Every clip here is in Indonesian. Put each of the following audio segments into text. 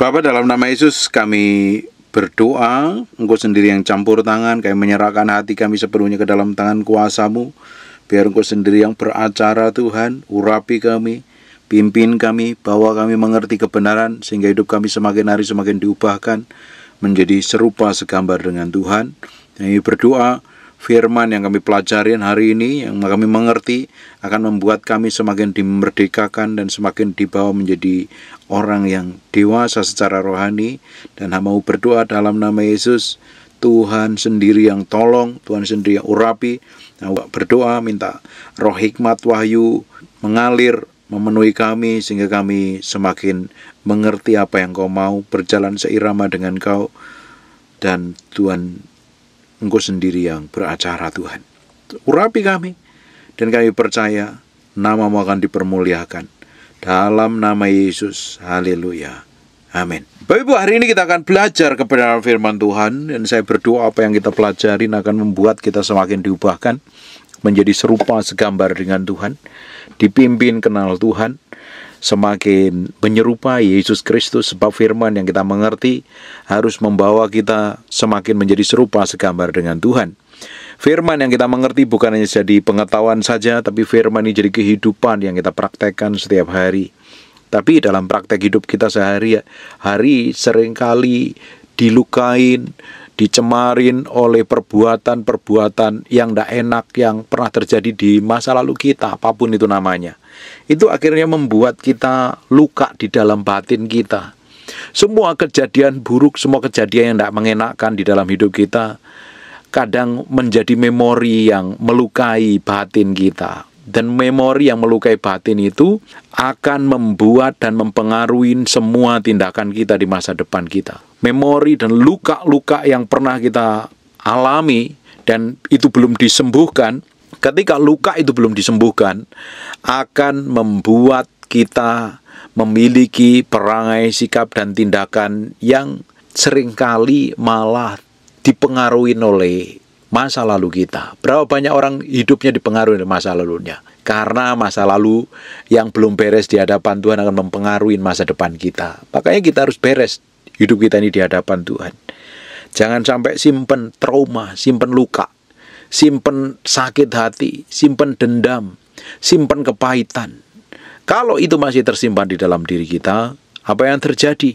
Bapak dalam nama Yesus kami berdoa, Engkau sendiri yang campur tangan, kami menyerahkan hati kami sepenuhnya ke dalam tangan kuasamu. Biar Engkau sendiri yang beracara Tuhan, urapi kami, pimpin kami, bawa kami mengerti kebenaran, sehingga hidup kami semakin hari semakin diubahkan, menjadi serupa segambar dengan Tuhan. Kami berdoa, firman yang kami pelajari hari ini, yang kami mengerti, akan membuat kami semakin dimerdekakan dan semakin dibawa menjadi orang yang dewasa secara rohani. Dan hamba mau berdoa dalam nama Yesus, Tuhan sendiri yang tolong, Tuhan sendiri yang urapi. Nah, berdoa minta roh hikmat wahyu mengalir memenuhi kami sehingga kami semakin mengerti apa yang kau mau, berjalan seirama dengan kau, dan Tuhan Engkau sendiri yang beracara Tuhan. Urapi kami, dan kami percaya namamu akan dipermuliakan. Dalam nama Yesus, haleluya. Amin. Bapak Ibu, hari ini kita akan belajar kebenaran firman Tuhan dan saya berdoa apa yang kita pelajarin akan membuat kita semakin diubahkan menjadi serupa segambar dengan Tuhan, dipimpin kenal Tuhan, semakin menyerupai Yesus Kristus sebab firman yang kita mengerti harus membawa kita semakin menjadi serupa segambar dengan Tuhan. Firman yang kita mengerti bukan hanya jadi pengetahuan saja, tapi firman ini jadi kehidupan yang kita praktekkan setiap hari. Tapi dalam praktek hidup kita sehari hari seringkali dilukain, dicemarin oleh perbuatan-perbuatan yang tidak enak yang pernah terjadi di masa lalu kita, apapun itu namanya itu akhirnya membuat kita luka di dalam batin kita. Semua kejadian buruk, semua kejadian yang tidak mengenakan di dalam hidup kita, kadang menjadi memori yang melukai batin kita. Dan memori yang melukai batin itu akan membuat dan mempengaruhi semua tindakan kita di masa depan kita. Memori dan luka-luka yang pernah kita alami dan itu belum disembuhkan ketika luka itu belum disembuhkan akan membuat kita memiliki perangai sikap dan tindakan yang seringkali malah dipengaruhi oleh masa lalu kita. Berapa banyak orang hidupnya dipengaruhi oleh masa lalunya. Karena masa lalu yang belum beres di hadapan Tuhan akan mempengaruhi masa depan kita. Makanya kita harus beres hidup kita ini di hadapan Tuhan. Jangan sampai simpen trauma, simpen luka simpen sakit hati, simpen dendam, simpen kepahitan. Kalau itu masih tersimpan di dalam diri kita, apa yang terjadi?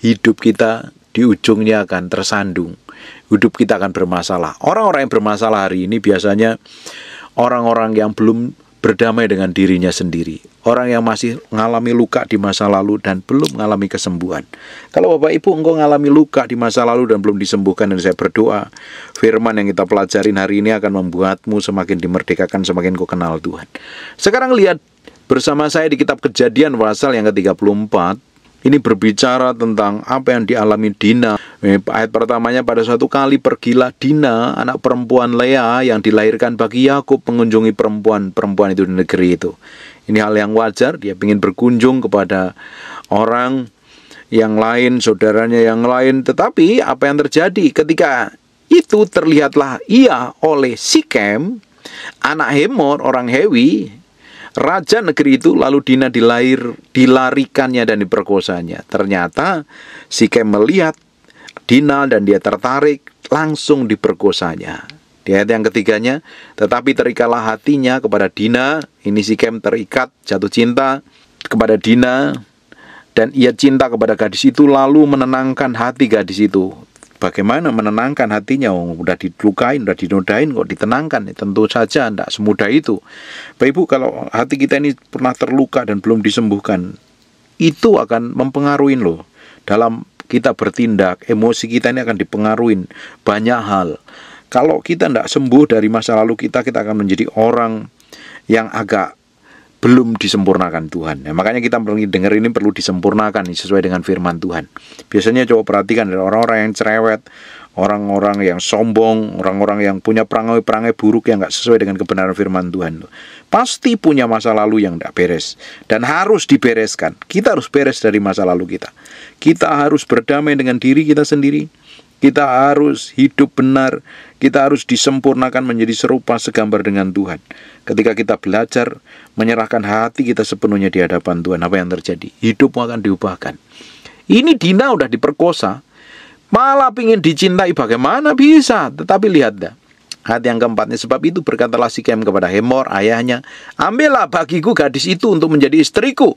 Hidup kita di ujungnya akan tersandung. Hidup kita akan bermasalah. Orang-orang yang bermasalah hari ini biasanya orang-orang yang belum berdamai dengan dirinya sendiri. Orang yang masih mengalami luka di masa lalu dan belum mengalami kesembuhan. Kalau Bapak Ibu engkau mengalami luka di masa lalu dan belum disembuhkan dan saya berdoa, firman yang kita pelajarin hari ini akan membuatmu semakin dimerdekakan, semakin kau kenal Tuhan. Sekarang lihat bersama saya di kitab kejadian pasal yang ke-34 ini berbicara tentang apa yang dialami Dina. Eh, ayat pertamanya pada suatu kali pergilah Dina, anak perempuan Lea yang dilahirkan bagi Yakub mengunjungi perempuan-perempuan itu di negeri itu. Ini hal yang wajar, dia ingin berkunjung kepada orang yang lain, saudaranya yang lain. Tetapi apa yang terjadi ketika itu terlihatlah ia oleh Sikem, anak Hemor, orang Hewi, Raja negeri itu lalu Dina dilahir, dilarikannya dan diperkosanya. Ternyata si Kem melihat Dina dan dia tertarik langsung diperkosanya. Di ayat yang ketiganya, tetapi terikalah hatinya kepada Dina, ini si Kem terikat jatuh cinta kepada Dina dan ia cinta kepada gadis itu lalu menenangkan hati gadis itu. Bagaimana menenangkan hatinya? Oh, udah dilukain, udah dinodain kok ditenangkan? Ya, tentu saja tidak semudah itu. Bapak Ibu, kalau hati kita ini pernah terluka dan belum disembuhkan, itu akan mempengaruhi loh dalam kita bertindak, emosi kita ini akan dipengaruhi banyak hal. Kalau kita tidak sembuh dari masa lalu kita, kita akan menjadi orang yang agak belum disempurnakan Tuhan. Nah, makanya kita perlu dengar ini perlu disempurnakan sesuai dengan firman Tuhan. Biasanya coba perhatikan orang-orang yang cerewet, orang-orang yang sombong, orang-orang yang punya perangai-perangai buruk yang nggak sesuai dengan kebenaran firman Tuhan. Pasti punya masa lalu yang tidak beres dan harus dibereskan. Kita harus beres dari masa lalu kita. Kita harus berdamai dengan diri kita sendiri kita harus hidup benar, kita harus disempurnakan menjadi serupa segambar dengan Tuhan. Ketika kita belajar menyerahkan hati kita sepenuhnya di hadapan Tuhan, apa yang terjadi? Hidupmu akan diubahkan. Ini Dina udah diperkosa, malah pingin dicintai bagaimana bisa? Tetapi lihatlah, Hati yang keempatnya sebab itu berkatalah si Kem kepada Hemor ayahnya, "Ambillah bagiku gadis itu untuk menjadi istriku."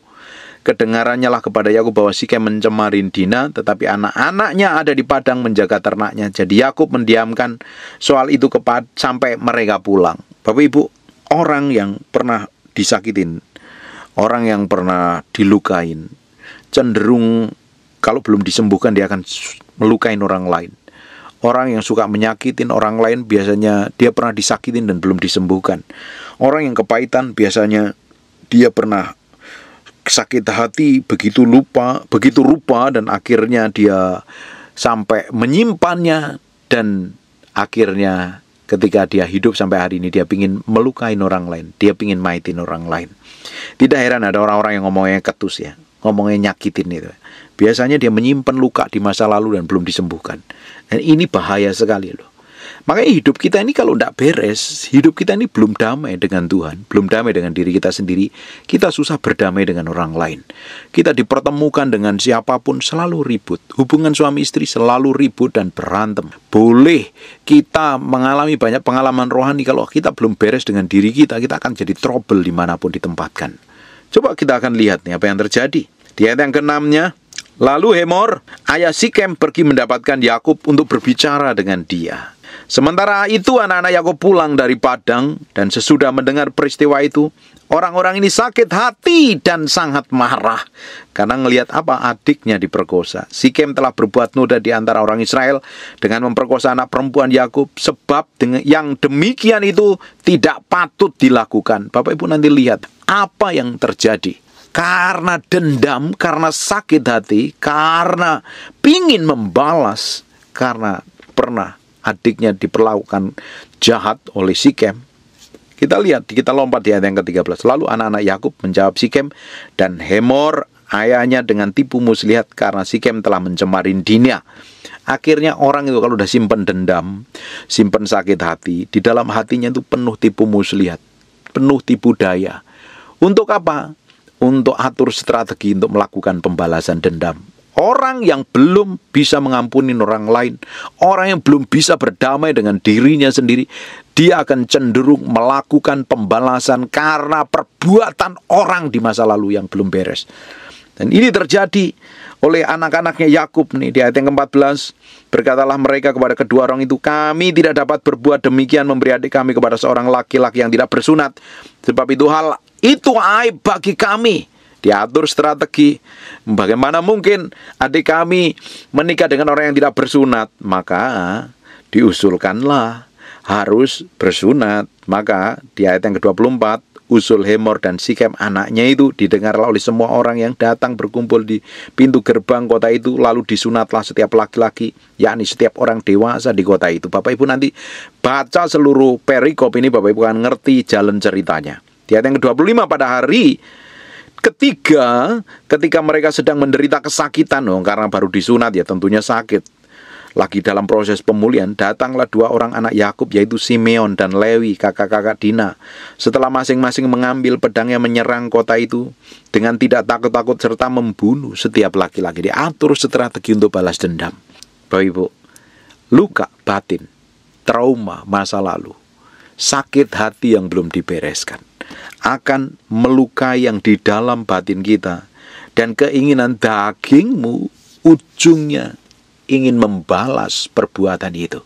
Kedengarannya lah kepada Yakub bahwa Sikem mencemarin Dina, tetapi anak-anaknya ada di padang menjaga ternaknya. Jadi Yakub mendiamkan soal itu kepada sampai mereka pulang. Bapak Ibu, orang yang pernah disakitin, orang yang pernah dilukain, cenderung kalau belum disembuhkan dia akan melukain orang lain. Orang yang suka menyakitin orang lain biasanya dia pernah disakitin dan belum disembuhkan. Orang yang kepahitan biasanya dia pernah sakit hati begitu lupa, begitu rupa dan akhirnya dia sampai menyimpannya dan akhirnya ketika dia hidup sampai hari ini dia pingin melukai orang lain, dia pingin maitin orang lain. Tidak heran ada orang-orang yang ngomongnya ketus ya, ngomongnya nyakitin itu. Biasanya dia menyimpan luka di masa lalu dan belum disembuhkan. Dan ini bahaya sekali loh. Makanya hidup kita ini kalau tidak beres, hidup kita ini belum damai dengan Tuhan, belum damai dengan diri kita sendiri, kita susah berdamai dengan orang lain. Kita dipertemukan dengan siapapun selalu ribut, hubungan suami istri selalu ribut dan berantem. Boleh kita mengalami banyak pengalaman rohani kalau kita belum beres dengan diri kita, kita akan jadi trouble dimanapun ditempatkan. Coba kita akan lihat nih apa yang terjadi. Di ayat yang keenamnya, Lalu Hemor, ayah Sikem pergi mendapatkan Yakub untuk berbicara dengan dia. Sementara itu anak-anak Yakub pulang dari padang dan sesudah mendengar peristiwa itu, orang-orang ini sakit hati dan sangat marah karena melihat apa adiknya diperkosa. Sikem telah berbuat noda di antara orang Israel dengan memperkosa anak perempuan Yakub sebab yang demikian itu tidak patut dilakukan. Bapak Ibu nanti lihat apa yang terjadi. Karena dendam, karena sakit hati, karena pingin membalas, karena pernah adiknya diperlakukan jahat oleh Sikem. Kita lihat, kita lompat di ayat yang ke-13. Lalu anak-anak Yakub menjawab Sikem dan Hemor ayahnya dengan tipu muslihat karena Sikem telah mencemarin Dinia. Akhirnya orang itu kalau udah simpen dendam, simpen sakit hati, di dalam hatinya itu penuh tipu muslihat, penuh tipu daya. Untuk apa? Untuk atur strategi untuk melakukan pembalasan dendam. Orang yang belum bisa mengampuni orang lain, orang yang belum bisa berdamai dengan dirinya sendiri, dia akan cenderung melakukan pembalasan karena perbuatan orang di masa lalu yang belum beres. Dan ini terjadi oleh anak-anaknya Yakub nih di ayat yang ke-14 berkatalah mereka kepada kedua orang itu kami tidak dapat berbuat demikian memberi adik kami kepada seorang laki-laki yang tidak bersunat sebab itu hal itu aib bagi kami diatur strategi. Bagaimana mungkin adik kami menikah dengan orang yang tidak bersunat? Maka diusulkanlah harus bersunat. Maka di ayat yang ke-24 usul Hemor dan Sikem anaknya itu didengarlah oleh semua orang yang datang berkumpul di pintu gerbang kota itu lalu disunatlah setiap laki-laki yakni setiap orang dewasa di kota itu Bapak Ibu nanti baca seluruh perikop ini Bapak Ibu akan ngerti jalan ceritanya di ayat yang ke-25 pada hari Ketiga, ketika mereka sedang menderita kesakitan, oh, karena baru disunat ya tentunya sakit. Lagi dalam proses pemulihan, datanglah dua orang anak Yakub yaitu Simeon dan Lewi, kakak-kakak Dina. Setelah masing-masing mengambil pedangnya menyerang kota itu dengan tidak takut-takut serta membunuh setiap laki-laki. Diatur strategi untuk balas dendam. Bapak Ibu, luka batin, trauma masa lalu, sakit hati yang belum dibereskan akan melukai yang di dalam batin kita. Dan keinginan dagingmu ujungnya ingin membalas perbuatan itu.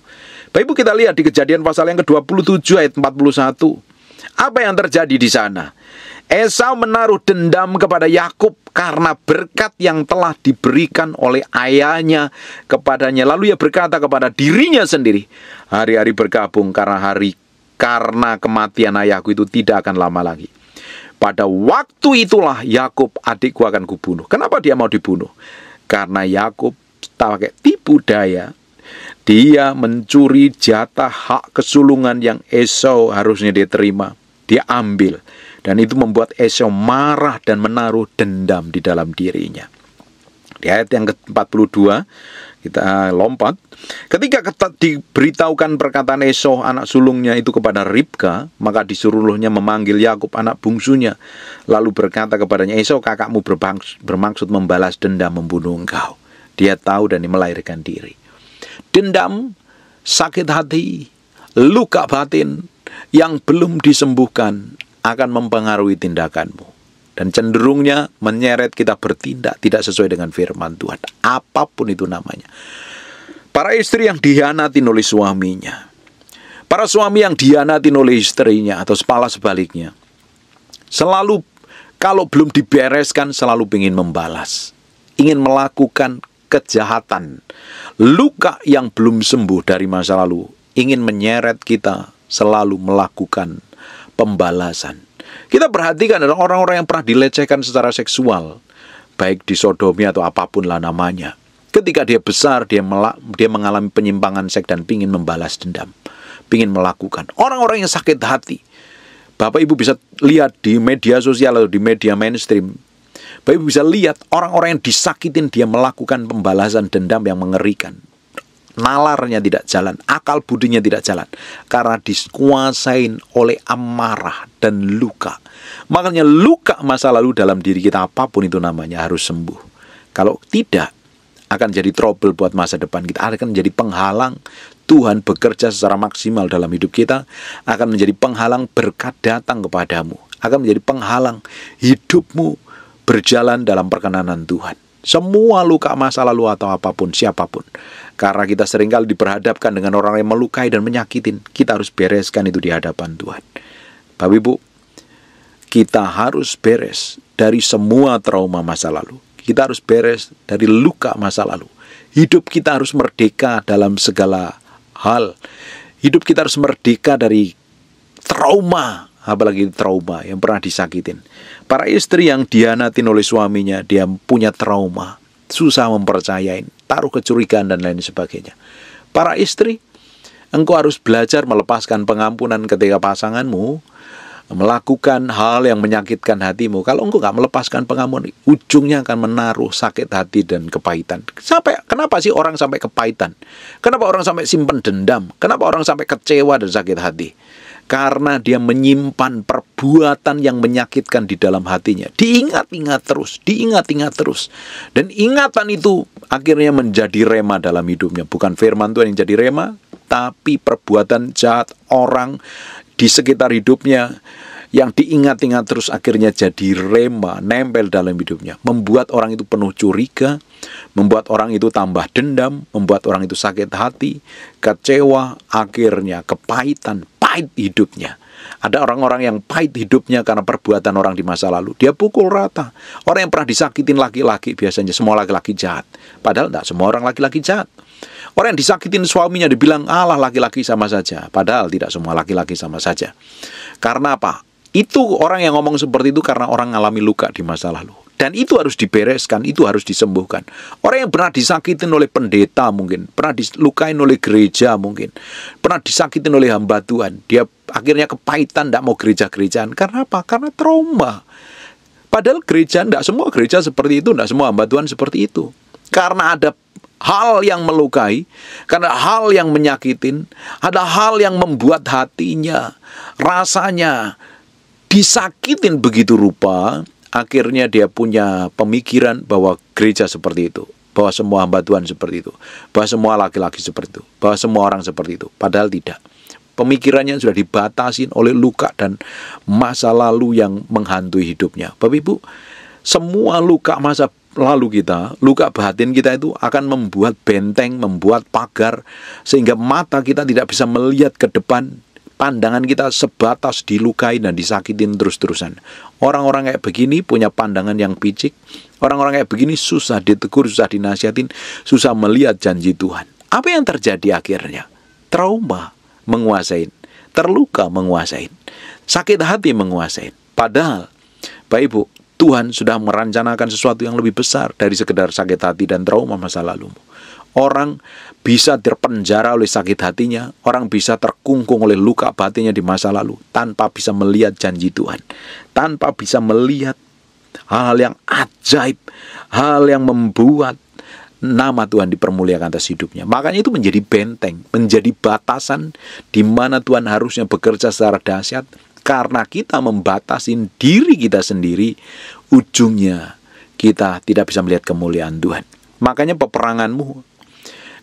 Baik Ibu kita lihat di kejadian pasal yang ke-27 ayat 41. Apa yang terjadi di sana? Esau menaruh dendam kepada Yakub karena berkat yang telah diberikan oleh ayahnya kepadanya. Lalu ia berkata kepada dirinya sendiri, hari-hari bergabung karena hari karena kematian ayahku itu tidak akan lama lagi. Pada waktu itulah Yakub adikku akan kubunuh. Kenapa dia mau dibunuh? Karena Yakub pakai tipu daya. Dia mencuri jatah hak kesulungan yang Esau harusnya dia terima, Dia ambil. Dan itu membuat Esau marah dan menaruh dendam di dalam dirinya. Di ayat yang ke-42, kita ah, lompat. Ketika diberitahukan perkataan Esau anak sulungnya itu kepada Ribka, maka disuruhnya memanggil Yakub anak bungsunya, lalu berkata kepadanya, "Esau kakakmu bermaksud membalas dendam membunuh engkau." Dia tahu dan melahirkan diri. Dendam, sakit hati, luka batin yang belum disembuhkan akan mempengaruhi tindakanmu dan cenderungnya menyeret kita bertindak tidak sesuai dengan firman Tuhan, apapun itu namanya. Para istri yang dihianati oleh suaminya, para suami yang dihianati oleh istrinya atau kepala sebaliknya, selalu kalau belum dibereskan selalu ingin membalas, ingin melakukan kejahatan, luka yang belum sembuh dari masa lalu, ingin menyeret kita selalu melakukan pembalasan kita perhatikan adalah orang-orang yang pernah dilecehkan secara seksual, baik di Sodomi atau apapun lah namanya. Ketika dia besar, dia, melak, dia mengalami penyimpangan seks dan ingin membalas dendam. pingin melakukan. Orang-orang yang sakit hati. Bapak Ibu bisa lihat di media sosial atau di media mainstream. Bapak Ibu bisa lihat orang-orang yang disakitin dia melakukan pembalasan dendam yang mengerikan nalarnya tidak jalan, akal budinya tidak jalan karena dikuasain oleh amarah dan luka. Makanya luka masa lalu dalam diri kita apapun itu namanya harus sembuh. Kalau tidak akan jadi trouble buat masa depan kita, akan menjadi penghalang Tuhan bekerja secara maksimal dalam hidup kita, akan menjadi penghalang berkat datang kepadamu, akan menjadi penghalang hidupmu berjalan dalam perkenanan Tuhan. Semua luka masa lalu atau apapun, siapapun. Karena kita seringkali diperhadapkan dengan orang yang melukai dan menyakitin. Kita harus bereskan itu di hadapan Tuhan. Bapak Ibu, kita harus beres dari semua trauma masa lalu. Kita harus beres dari luka masa lalu. Hidup kita harus merdeka dalam segala hal. Hidup kita harus merdeka dari trauma apalagi trauma yang pernah disakitin. Para istri yang dianatin oleh suaminya, dia punya trauma, susah mempercayain, taruh kecurigaan dan lain sebagainya. Para istri, engkau harus belajar melepaskan pengampunan ketika pasanganmu melakukan hal yang menyakitkan hatimu. Kalau engkau nggak melepaskan pengampunan, ujungnya akan menaruh sakit hati dan kepahitan. Sampai kenapa sih orang sampai kepahitan? Kenapa orang sampai simpen dendam? Kenapa orang sampai kecewa dan sakit hati? karena dia menyimpan perbuatan yang menyakitkan di dalam hatinya. Diingat-ingat terus, diingat-ingat terus. Dan ingatan itu akhirnya menjadi rema dalam hidupnya. Bukan firman Tuhan yang jadi rema, tapi perbuatan jahat orang di sekitar hidupnya yang diingat-ingat terus akhirnya jadi rema, nempel dalam hidupnya. Membuat orang itu penuh curiga, membuat orang itu tambah dendam, membuat orang itu sakit hati, kecewa, akhirnya kepahitan, pahit hidupnya. Ada orang-orang yang pahit hidupnya karena perbuatan orang di masa lalu. Dia pukul rata. Orang yang pernah disakitin laki-laki biasanya semua laki-laki jahat. Padahal tidak semua orang laki-laki jahat. Orang yang disakitin suaminya dibilang Allah laki-laki sama saja. Padahal tidak semua laki-laki sama saja. Karena apa? Itu orang yang ngomong seperti itu karena orang ngalami luka di masa lalu. Dan itu harus dibereskan, itu harus disembuhkan. Orang yang pernah disakitin oleh pendeta mungkin, pernah dilukain oleh gereja mungkin, pernah disakitin oleh hamba Tuhan, dia akhirnya kepahitan tidak mau gereja-gerejaan. Karena apa? Karena trauma. Padahal gereja, tidak semua gereja seperti itu, tidak semua hamba Tuhan seperti itu. Karena ada hal yang melukai, karena hal yang menyakitin, ada hal yang membuat hatinya, rasanya disakitin begitu rupa akhirnya dia punya pemikiran bahwa gereja seperti itu, bahwa semua hamba Tuhan seperti itu, bahwa semua laki-laki seperti itu, bahwa semua orang seperti itu, padahal tidak. Pemikirannya sudah dibatasin oleh luka dan masa lalu yang menghantui hidupnya. Bapak Ibu, semua luka masa lalu kita, luka batin kita itu akan membuat benteng, membuat pagar sehingga mata kita tidak bisa melihat ke depan Pandangan kita sebatas dilukai dan disakitin terus-terusan. Orang-orang kayak begini punya pandangan yang picik. Orang-orang kayak begini susah ditegur, susah dinasihatin, susah melihat janji Tuhan. Apa yang terjadi akhirnya? Trauma menguasai, terluka menguasai, sakit hati menguasai. Padahal, Pak Ibu, Tuhan sudah merencanakan sesuatu yang lebih besar dari sekedar sakit hati dan trauma masa lalumu. Orang bisa terpenjara oleh sakit hatinya, orang bisa terkungkung oleh luka batinnya di masa lalu tanpa bisa melihat janji Tuhan, tanpa bisa melihat hal-hal yang ajaib, hal yang membuat nama Tuhan dipermuliakan atas hidupnya. Makanya itu menjadi benteng, menjadi batasan di mana Tuhan harusnya bekerja secara dahsyat karena kita membatasi diri kita sendiri, ujungnya kita tidak bisa melihat kemuliaan Tuhan. Makanya peperanganmu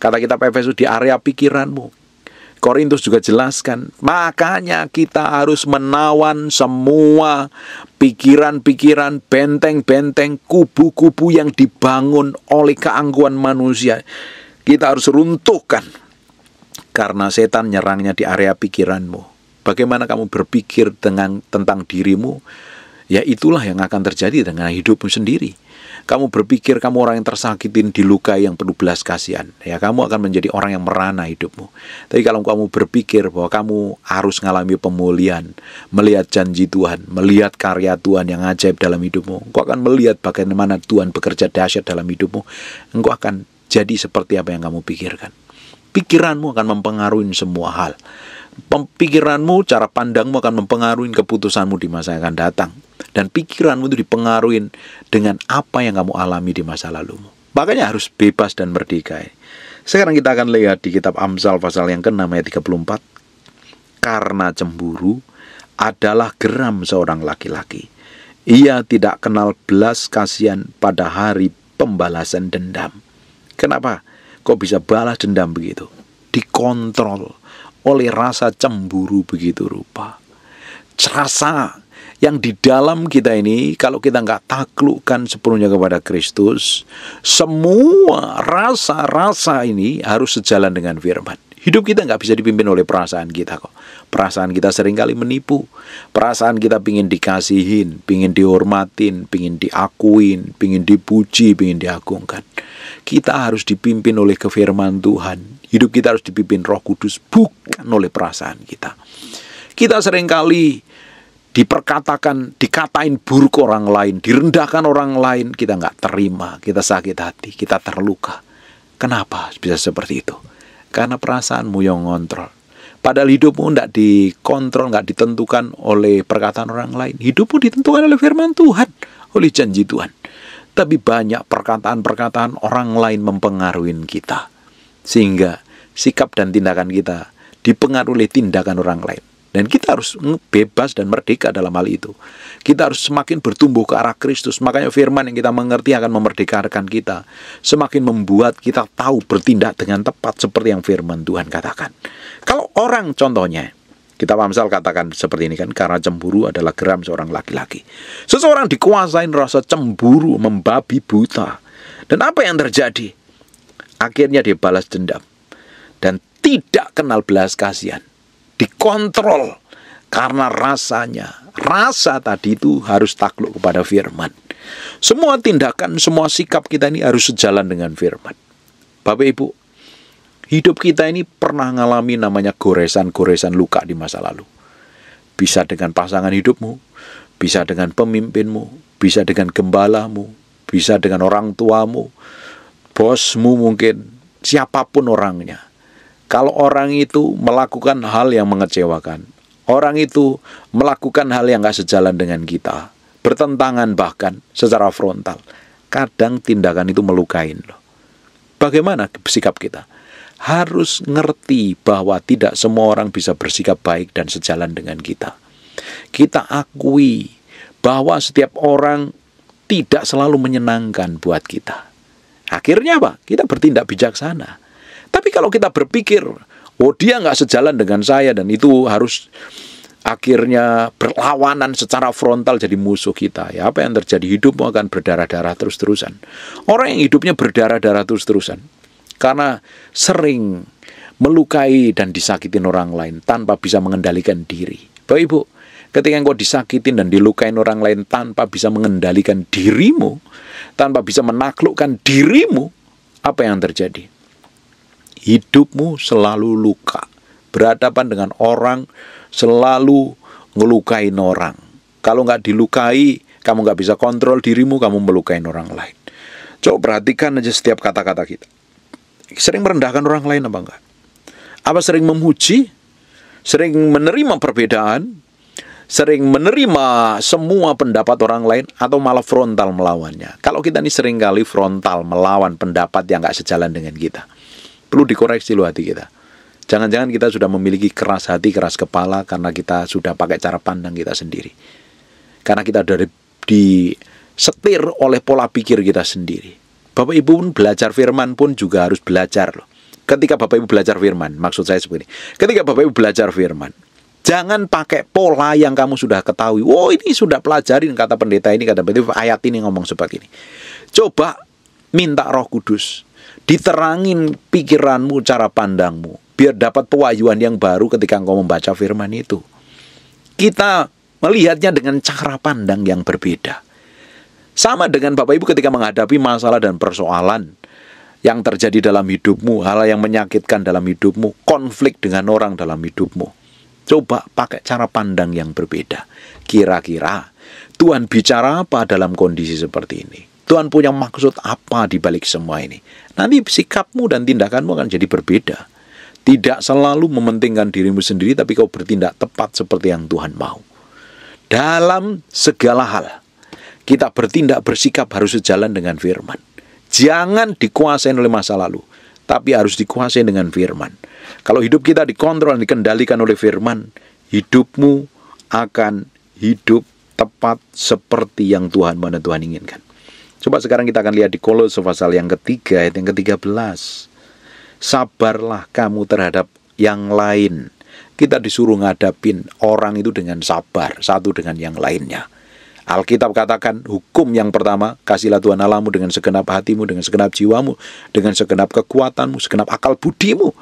Kata kita Efesus di area pikiranmu. Korintus juga jelaskan, makanya kita harus menawan semua pikiran-pikiran, benteng-benteng, kubu-kubu yang dibangun oleh keangkuhan manusia. Kita harus runtuhkan karena setan nyerangnya di area pikiranmu. Bagaimana kamu berpikir dengan tentang dirimu? Ya itulah yang akan terjadi dengan hidupmu sendiri kamu berpikir kamu orang yang tersakitin, dilukai, yang perlu belas kasihan, ya kamu akan menjadi orang yang merana hidupmu. Tapi kalau kamu berpikir bahwa kamu harus mengalami pemulihan, melihat janji Tuhan, melihat karya Tuhan yang ajaib dalam hidupmu, engkau akan melihat bagaimana Tuhan bekerja dahsyat dalam hidupmu, engkau akan jadi seperti apa yang kamu pikirkan. Pikiranmu akan mempengaruhi semua hal. Pikiranmu, cara pandangmu akan mempengaruhi keputusanmu di masa yang akan datang dan pikiranmu itu dipengaruhi dengan apa yang kamu alami di masa lalumu. Makanya harus bebas dan merdeka. Sekarang kita akan lihat di kitab Amsal pasal yang ke-6 ayat 34. Karena cemburu adalah geram seorang laki-laki. Ia tidak kenal belas kasihan pada hari pembalasan dendam. Kenapa? Kok bisa balas dendam begitu? Dikontrol oleh rasa cemburu begitu rupa. Rasa yang di dalam kita ini kalau kita nggak taklukkan sepenuhnya kepada Kristus semua rasa-rasa ini harus sejalan dengan firman hidup kita nggak bisa dipimpin oleh perasaan kita kok perasaan kita seringkali menipu perasaan kita pingin dikasihin pingin dihormatin pingin diakuin pingin dipuji pingin diagungkan kita harus dipimpin oleh kefirman Tuhan hidup kita harus dipimpin roh kudus bukan oleh perasaan kita kita seringkali diperkatakan, dikatain buruk orang lain, direndahkan orang lain, kita nggak terima, kita sakit hati, kita terluka. Kenapa bisa seperti itu? Karena perasaanmu yang ngontrol. Padahal hidupmu tidak dikontrol, nggak ditentukan oleh perkataan orang lain. Hidupmu ditentukan oleh firman Tuhan, oleh janji Tuhan. Tapi banyak perkataan-perkataan orang lain mempengaruhi kita. Sehingga sikap dan tindakan kita dipengaruhi tindakan orang lain. Dan kita harus bebas dan merdeka dalam hal itu. Kita harus semakin bertumbuh ke arah Kristus. Makanya firman yang kita mengerti akan memerdekakan kita. Semakin membuat kita tahu bertindak dengan tepat seperti yang firman Tuhan katakan. Kalau orang contohnya, kita pamsal katakan seperti ini kan karena cemburu adalah geram seorang laki-laki. Seseorang dikuasain rasa cemburu membabi buta. Dan apa yang terjadi? Akhirnya dia balas dendam dan tidak kenal belas kasihan dikontrol karena rasanya. Rasa tadi itu harus takluk kepada firman. Semua tindakan, semua sikap kita ini harus sejalan dengan firman. Bapak Ibu, hidup kita ini pernah mengalami namanya goresan-goresan luka di masa lalu. Bisa dengan pasangan hidupmu, bisa dengan pemimpinmu, bisa dengan gembalamu, bisa dengan orang tuamu, bosmu mungkin, siapapun orangnya kalau orang itu melakukan hal yang mengecewakan, orang itu melakukan hal yang gak sejalan dengan kita, bertentangan bahkan secara frontal, kadang tindakan itu melukain loh. Bagaimana sikap kita? Harus ngerti bahwa tidak semua orang bisa bersikap baik dan sejalan dengan kita. Kita akui bahwa setiap orang tidak selalu menyenangkan buat kita. Akhirnya apa? Kita bertindak bijaksana tapi kalau kita berpikir, oh dia nggak sejalan dengan saya dan itu harus akhirnya berlawanan secara frontal jadi musuh kita. Ya, apa yang terjadi? Hidupmu akan berdarah-darah terus-terusan. Orang yang hidupnya berdarah-darah terus-terusan karena sering melukai dan disakitin orang lain tanpa bisa mengendalikan diri. Bapak Ibu, ketika engkau disakitin dan dilukain orang lain tanpa bisa mengendalikan dirimu, tanpa bisa menaklukkan dirimu, apa yang terjadi? hidupmu selalu luka. Berhadapan dengan orang selalu ngelukain orang. Kalau nggak dilukai, kamu nggak bisa kontrol dirimu, kamu melukain orang lain. Coba perhatikan aja setiap kata-kata kita. Sering merendahkan orang lain apa enggak? Apa sering memuji? Sering menerima perbedaan? Sering menerima semua pendapat orang lain atau malah frontal melawannya? Kalau kita ini kali frontal melawan pendapat yang nggak sejalan dengan kita perlu dikoreksi loh hati kita. Jangan-jangan kita sudah memiliki keras hati, keras kepala karena kita sudah pakai cara pandang kita sendiri. Karena kita dari disetir oleh pola pikir kita sendiri. Bapak Ibu pun belajar firman pun juga harus belajar loh. Ketika Bapak Ibu belajar firman, maksud saya seperti ini. Ketika Bapak Ibu belajar firman, jangan pakai pola yang kamu sudah ketahui. Oh, ini sudah pelajarin kata pendeta ini, kata pendeta ayat ini ngomong seperti ini. Coba minta Roh Kudus Diterangin pikiranmu, cara pandangmu. Biar dapat pewahyuan yang baru ketika engkau membaca firman itu. Kita melihatnya dengan cara pandang yang berbeda. Sama dengan Bapak Ibu ketika menghadapi masalah dan persoalan yang terjadi dalam hidupmu, hal yang menyakitkan dalam hidupmu, konflik dengan orang dalam hidupmu. Coba pakai cara pandang yang berbeda. Kira-kira Tuhan bicara apa dalam kondisi seperti ini? Tuhan punya maksud apa di balik semua ini. Nanti sikapmu dan tindakanmu akan jadi berbeda. Tidak selalu mementingkan dirimu sendiri, tapi kau bertindak tepat seperti yang Tuhan mau. Dalam segala hal, kita bertindak bersikap harus sejalan dengan firman. Jangan dikuasai oleh masa lalu, tapi harus dikuasai dengan firman. Kalau hidup kita dikontrol dikendalikan oleh firman, hidupmu akan hidup tepat seperti yang Tuhan mana Tuhan inginkan. Coba sekarang kita akan lihat di Kolose pasal yang ketiga, ayat yang ketiga belas. Sabarlah kamu terhadap yang lain. Kita disuruh ngadapin orang itu dengan sabar, satu dengan yang lainnya. Alkitab katakan hukum yang pertama, kasihlah Tuhan Allahmu dengan segenap hatimu, dengan segenap jiwamu, dengan segenap kekuatanmu, segenap akal budimu.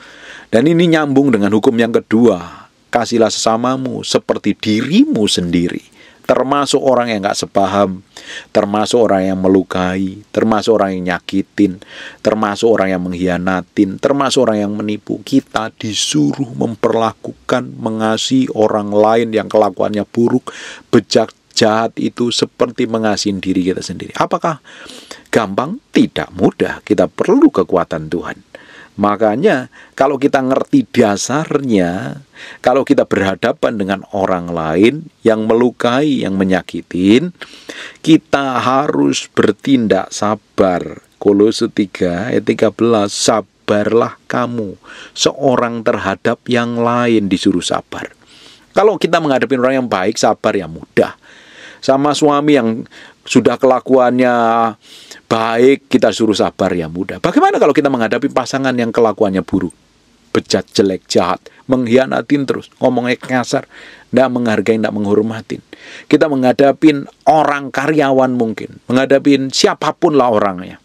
Dan ini nyambung dengan hukum yang kedua, kasihlah sesamamu seperti dirimu sendiri. Termasuk orang yang gak sepaham, termasuk orang yang melukai, termasuk orang yang nyakitin, termasuk orang yang mengkhianatin, termasuk orang yang menipu. Kita disuruh memperlakukan mengasihi orang lain yang kelakuannya buruk, bejak jahat itu seperti mengasihi diri kita sendiri. Apakah gampang? Tidak mudah. Kita perlu kekuatan Tuhan. Makanya kalau kita ngerti dasarnya, kalau kita berhadapan dengan orang lain yang melukai, yang menyakitin, kita harus bertindak sabar. Kolose 3 ayat 13, sabarlah kamu seorang terhadap yang lain disuruh sabar. Kalau kita menghadapi orang yang baik, sabar ya mudah. Sama suami yang sudah kelakuannya baik, kita suruh sabar ya mudah. Bagaimana kalau kita menghadapi pasangan yang kelakuannya buruk? Bejat, jelek, jahat, mengkhianatin terus, ngomongnya kasar, tidak menghargai, tidak menghormatin. Kita menghadapin orang karyawan mungkin, menghadapin siapapun lah orangnya.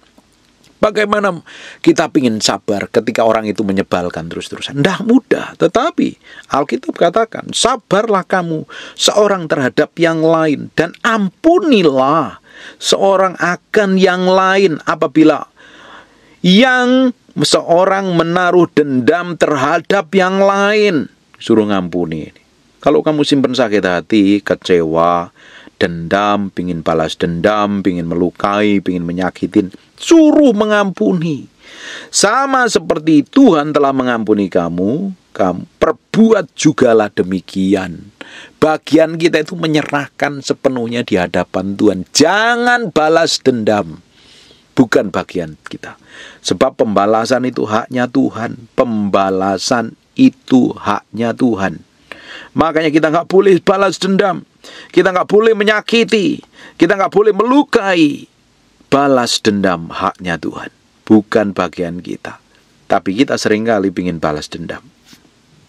Bagaimana kita ingin sabar ketika orang itu menyebalkan terus-terusan? Tidak mudah, tetapi Alkitab katakan, sabarlah kamu seorang terhadap yang lain dan ampunilah seorang akan yang lain apabila yang seorang menaruh dendam terhadap yang lain. Suruh ngampuni. Kalau kamu simpen sakit hati, kecewa, dendam, pingin balas dendam, pingin melukai, pingin menyakitin. Suruh mengampuni. Sama seperti Tuhan telah mengampuni kamu, kamu perbuat jugalah demikian. Bagian kita itu menyerahkan sepenuhnya di hadapan Tuhan. Jangan balas dendam. Bukan bagian kita. Sebab pembalasan itu haknya Tuhan. Pembalasan itu haknya Tuhan. Makanya kita nggak boleh balas dendam. Kita nggak boleh menyakiti. Kita nggak boleh melukai. Balas dendam haknya Tuhan. Bukan bagian kita. Tapi kita seringkali pingin balas dendam.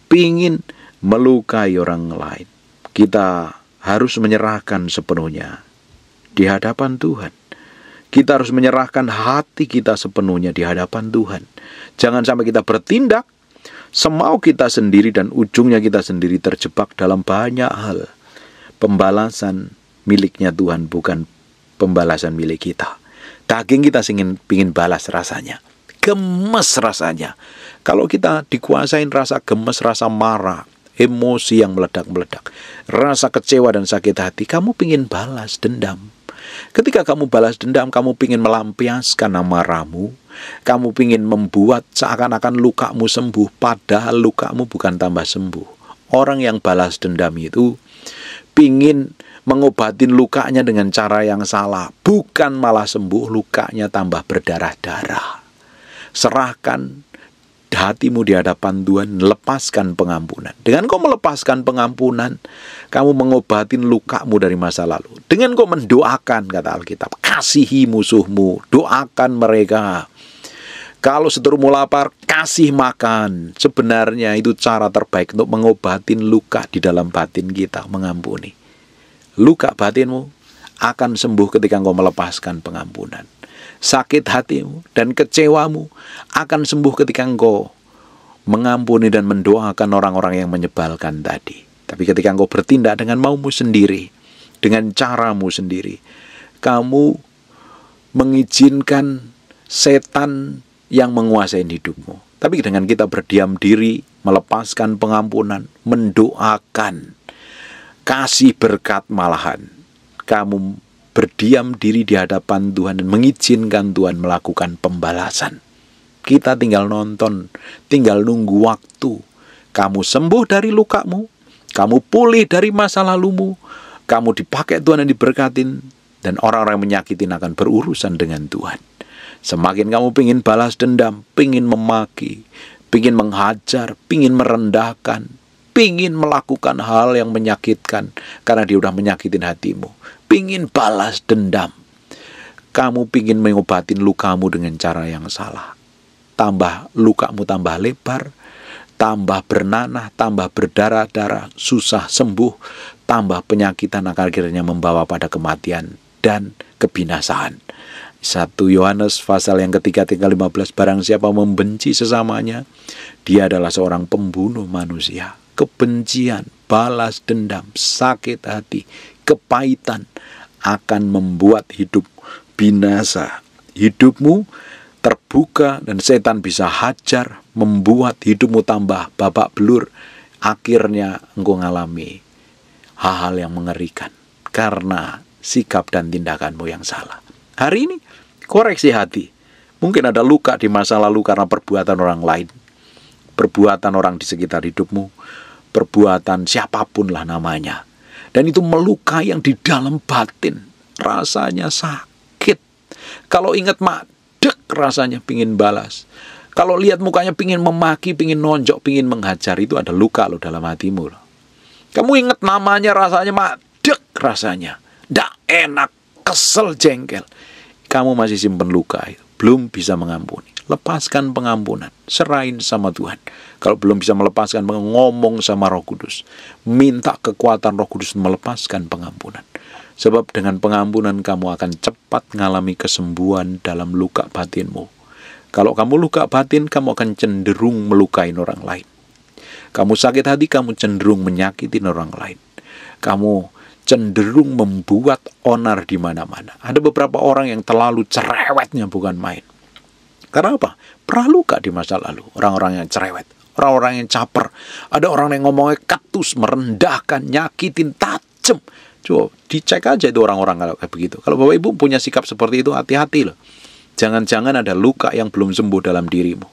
Pingin melukai orang lain. Kita harus menyerahkan sepenuhnya di hadapan Tuhan. Kita harus menyerahkan hati kita sepenuhnya di hadapan Tuhan. Jangan sampai kita bertindak semau kita sendiri dan ujungnya kita sendiri terjebak dalam banyak hal pembalasan miliknya Tuhan bukan pembalasan milik kita. Daging kita ingin pingin balas rasanya. Gemes rasanya. Kalau kita dikuasain rasa gemes, rasa marah, emosi yang meledak-meledak, rasa kecewa dan sakit hati, kamu ingin balas dendam. Ketika kamu balas dendam, kamu ingin melampiaskan nama ramu, kamu ingin membuat seakan-akan lukamu sembuh, padahal lukamu bukan tambah sembuh. Orang yang balas dendam itu pingin mengobatin lukanya dengan cara yang salah. Bukan malah sembuh, lukanya tambah berdarah-darah. Serahkan hatimu di hadapan Tuhan, lepaskan pengampunan. Dengan kau melepaskan pengampunan, kamu mengobatin lukamu dari masa lalu. Dengan kau mendoakan, kata Alkitab, kasihi musuhmu, doakan mereka. Kalau mau lapar, kasih makan. Sebenarnya itu cara terbaik untuk mengobatin luka di dalam batin kita, mengampuni. Luka batinmu akan sembuh ketika engkau melepaskan pengampunan. Sakit hatimu dan kecewamu akan sembuh ketika engkau mengampuni dan mendoakan orang-orang yang menyebalkan tadi. Tapi ketika engkau bertindak dengan maumu sendiri, dengan caramu sendiri, kamu mengizinkan setan yang menguasai hidupmu. Tapi dengan kita berdiam diri, melepaskan pengampunan, mendoakan kasih berkat malahan kamu berdiam diri di hadapan Tuhan dan mengizinkan Tuhan melakukan pembalasan. Kita tinggal nonton, tinggal nunggu waktu. Kamu sembuh dari lukamu, kamu pulih dari masa lalumu, kamu dipakai Tuhan dan diberkatin, dan orang-orang yang menyakitin akan berurusan dengan Tuhan. Semakin kamu pingin balas dendam, pingin memaki, pingin menghajar, pingin merendahkan, pingin melakukan hal yang menyakitkan karena dia sudah menyakitin hatimu. Pingin balas dendam. Kamu pingin mengobatin lukamu dengan cara yang salah. Tambah lukamu tambah lebar, tambah bernanah, tambah berdarah-darah, susah sembuh, tambah penyakitan akhirnya membawa pada kematian dan kebinasaan. 1 Yohanes pasal yang ketiga 15 barang siapa membenci sesamanya dia adalah seorang pembunuh manusia kebencian balas dendam sakit hati kepahitan akan membuat hidup binasa hidupmu terbuka dan setan bisa hajar membuat hidupmu tambah babak belur akhirnya engkau mengalami hal-hal yang mengerikan karena sikap dan tindakanmu yang salah hari ini Koreksi hati. Mungkin ada luka di masa lalu karena perbuatan orang lain. Perbuatan orang di sekitar hidupmu. Perbuatan siapapun lah namanya. Dan itu meluka yang di dalam batin. Rasanya sakit. Kalau ingat madek rasanya pingin balas. Kalau lihat mukanya pingin memaki, pingin nonjok, pingin menghajar. Itu ada luka loh dalam hatimu loh. Kamu ingat namanya rasanya madek rasanya. Ndak enak, kesel, jengkel kamu masih simpen luka, belum bisa mengampuni. Lepaskan pengampunan, serahin sama Tuhan. Kalau belum bisa melepaskan, ngomong sama Roh Kudus. Minta kekuatan Roh Kudus melepaskan pengampunan. Sebab dengan pengampunan kamu akan cepat mengalami kesembuhan dalam luka batinmu. Kalau kamu luka batin, kamu akan cenderung melukai orang lain. Kamu sakit hati, kamu cenderung menyakiti orang lain. Kamu cenderung membuat onar di mana-mana. Ada beberapa orang yang terlalu cerewetnya bukan main. Karena apa? Praluka di masa lalu, orang-orang yang cerewet, orang-orang yang caper. Ada orang yang ngomongnya katus, merendahkan, nyakitin, tajem. Coba dicek aja itu orang-orang kalau kayak begitu. Kalau Bapak Ibu punya sikap seperti itu, hati-hati loh. Jangan-jangan ada luka yang belum sembuh dalam dirimu.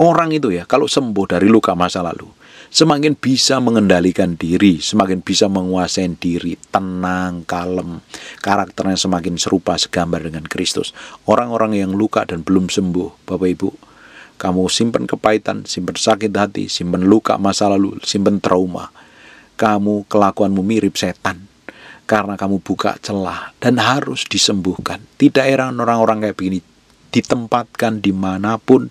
Orang itu ya, kalau sembuh dari luka masa lalu, semakin bisa mengendalikan diri, semakin bisa menguasai diri, tenang, kalem. Karakternya semakin serupa segambar dengan Kristus. Orang-orang yang luka dan belum sembuh, Bapak Ibu, kamu simpan kepahitan, simpan sakit hati, simpan luka masa lalu, simpan trauma. Kamu kelakuanmu mirip setan karena kamu buka celah dan harus disembuhkan. Tidak heran orang-orang kayak begini ditempatkan dimanapun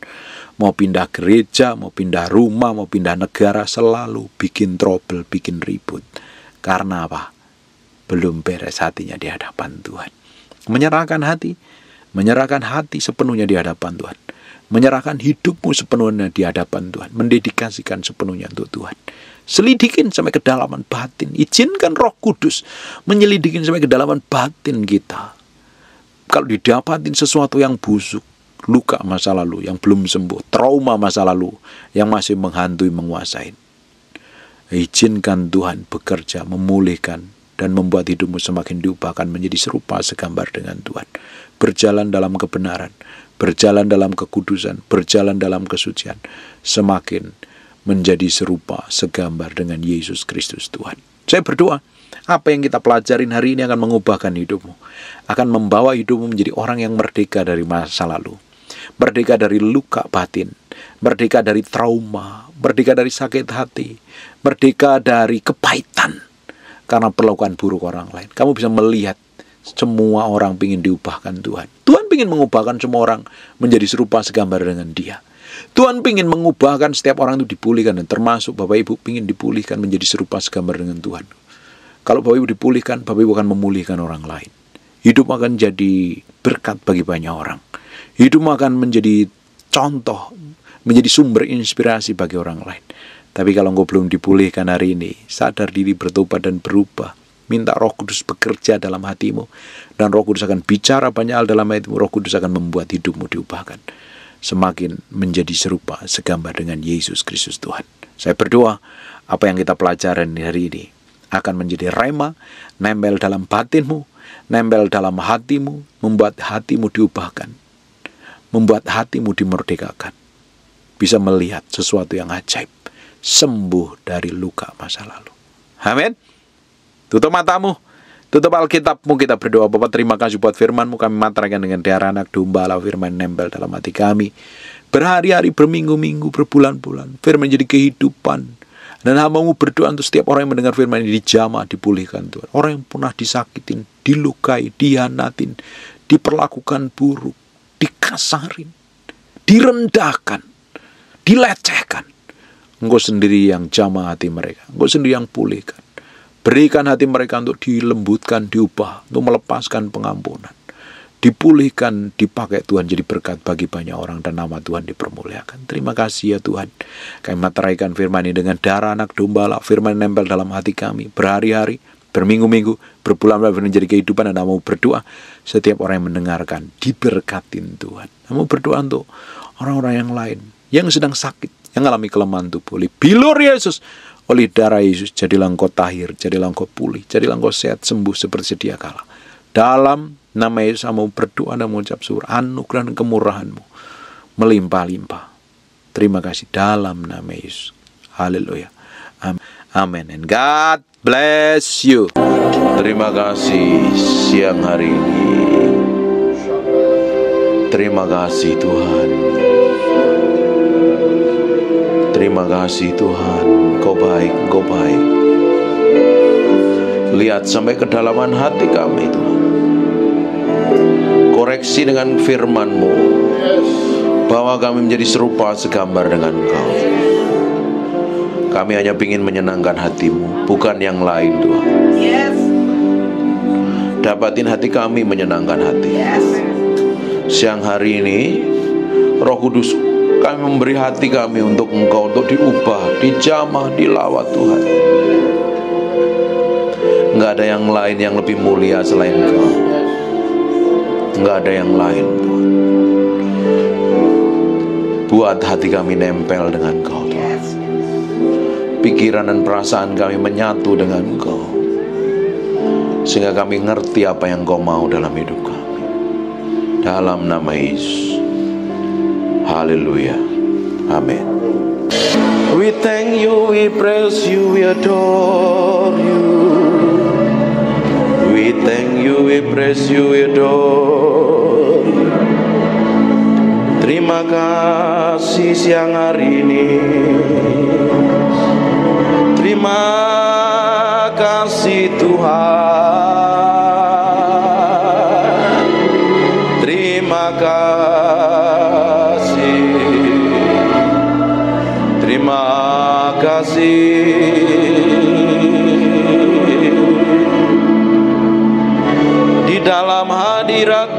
mau pindah gereja, mau pindah rumah, mau pindah negara, selalu bikin trouble, bikin ribut. Karena apa? Belum beres hatinya di hadapan Tuhan. Menyerahkan hati, menyerahkan hati sepenuhnya di hadapan Tuhan. Menyerahkan hidupmu sepenuhnya di hadapan Tuhan. Mendedikasikan sepenuhnya untuk Tuhan. Selidikin sampai kedalaman batin. Izinkan roh kudus menyelidikin sampai kedalaman batin kita. Kalau didapatin sesuatu yang busuk, luka masa lalu yang belum sembuh, trauma masa lalu yang masih menghantui, menguasai. Izinkan Tuhan bekerja, memulihkan, dan membuat hidupmu semakin diubahkan menjadi serupa segambar dengan Tuhan. Berjalan dalam kebenaran, berjalan dalam kekudusan, berjalan dalam kesucian, semakin menjadi serupa segambar dengan Yesus Kristus Tuhan. Saya berdoa, apa yang kita pelajarin hari ini akan mengubahkan hidupmu, akan membawa hidupmu menjadi orang yang merdeka dari masa lalu. Merdeka dari luka batin, merdeka dari trauma, merdeka dari sakit hati, merdeka dari kepahitan karena perlakuan buruk orang lain. Kamu bisa melihat semua orang ingin diubahkan Tuhan. Tuhan ingin mengubahkan semua orang menjadi serupa segambar dengan dia. Tuhan ingin mengubahkan setiap orang itu dipulihkan dan termasuk Bapak Ibu ingin dipulihkan menjadi serupa segambar dengan Tuhan. Kalau Bapak Ibu dipulihkan, Bapak Ibu akan memulihkan orang lain. Hidup akan jadi berkat bagi banyak orang hidupmu akan menjadi contoh, menjadi sumber inspirasi bagi orang lain. Tapi kalau engkau belum dipulihkan hari ini, sadar diri bertobat dan berubah. Minta roh kudus bekerja dalam hatimu. Dan roh kudus akan bicara banyak hal dalam hatimu. Roh kudus akan membuat hidupmu diubahkan. Semakin menjadi serupa, segambar dengan Yesus Kristus Tuhan. Saya berdoa, apa yang kita pelajaran hari ini akan menjadi rema, nempel dalam batinmu, nempel dalam hatimu, membuat hatimu diubahkan membuat hatimu dimerdekakan. Bisa melihat sesuatu yang ajaib. Sembuh dari luka masa lalu. Amin. Tutup matamu. Tutup Alkitabmu kita berdoa Bapak terima kasih buat firmanmu kami matrakan dengan darah anak domba Lalu firman nempel dalam hati kami Berhari-hari, berminggu-minggu, berbulan-bulan Firman jadi kehidupan Dan hamamu berdoa untuk setiap orang yang mendengar firman ini dijamah, dipulihkan Tuhan Orang yang pernah disakitin, dilukai, dianatin, diperlakukan buruk dikasarin, direndahkan, dilecehkan. Engkau sendiri yang jamah hati mereka. Engkau sendiri yang pulihkan. Berikan hati mereka untuk dilembutkan, diubah, untuk melepaskan pengampunan. Dipulihkan, dipakai Tuhan jadi berkat bagi banyak orang dan nama Tuhan dipermuliakan. Terima kasih ya Tuhan. Kami materaikan firman ini dengan darah anak domba lah. Firman nempel dalam hati kami berhari-hari berminggu-minggu, berpulanglah bulan menjadi kehidupan, Anda mau berdoa, setiap orang yang mendengarkan, diberkatin Tuhan. mau berdoa untuk orang-orang yang lain, yang sedang sakit, yang alami kelemahan tubuh, oleh bilur Yesus, oleh darah Yesus, jadi engkau tahir, jadi engkau pulih, jadi engkau sehat, sembuh seperti sedia kala. Dalam nama Yesus, Anda mau berdoa, Anda mengucap syukur, anugerah dan kemurahanmu, melimpah-limpah. Terima kasih dalam nama Yesus. Haleluya. Amin. Amin. And God bless you. Terima kasih siang hari ini. Terima kasih Tuhan. Terima kasih Tuhan. Kau baik, kau baik. Lihat sampai kedalaman hati kami Tuhan. Koreksi dengan FirmanMu Bahwa kami menjadi serupa segambar dengan Kau. Kami hanya ingin menyenangkan hatimu Bukan yang lain Tuhan Dapatin hati kami menyenangkan hati Siang hari ini Roh Kudus kami memberi hati kami untuk engkau Untuk diubah, dijamah, dilawat Tuhan Enggak ada yang lain yang lebih mulia selain engkau Enggak ada yang lain Tuhan Buat hati kami nempel dengan engkau pikiran dan perasaan kami menyatu dengan Engkau sehingga kami ngerti apa yang Kau mau dalam hidup kami dalam nama Yesus Haleluya Amin We thank you, we praise you, we adore you We thank you, we praise you, we adore you Terima kasih siang hari ini terima kasih Tuhan terima kasih terima kasih di dalam hadirat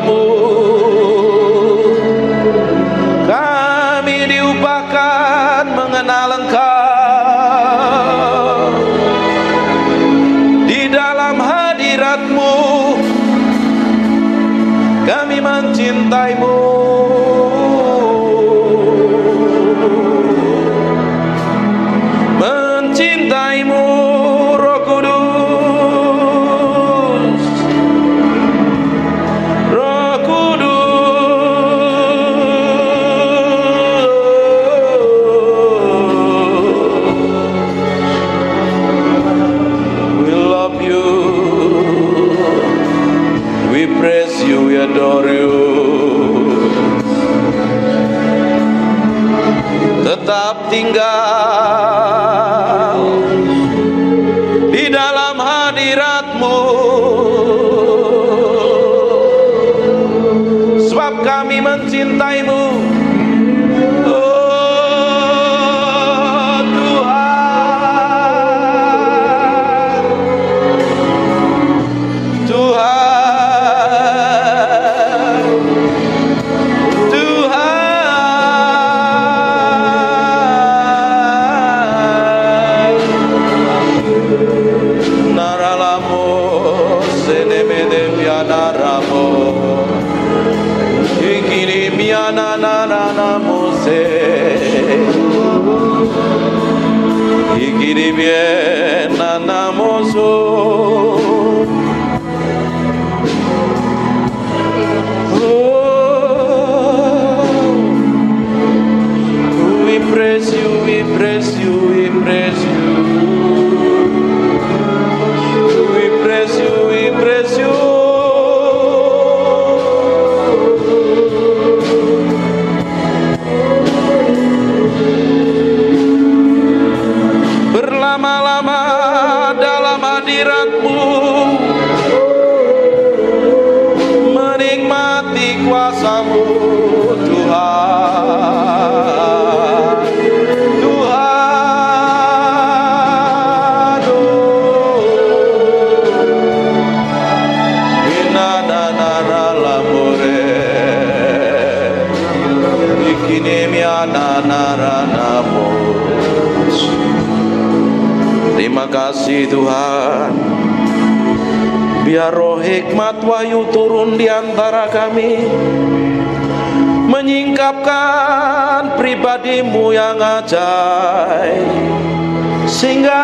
Senhor.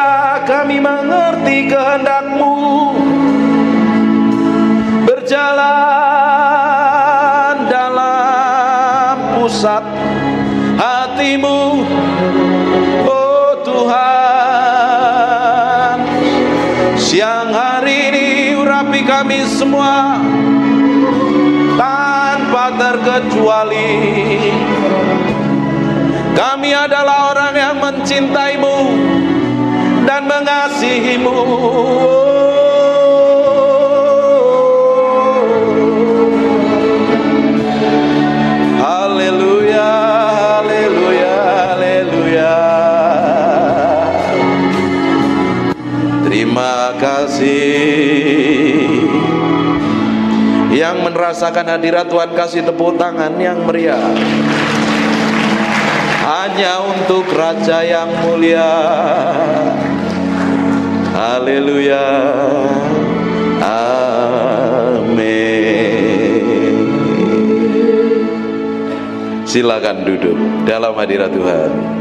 merasakan hadirat Tuhan kasih tepuk tangan yang meriah hanya untuk Raja yang mulia Haleluya Amin Silakan duduk dalam hadirat Tuhan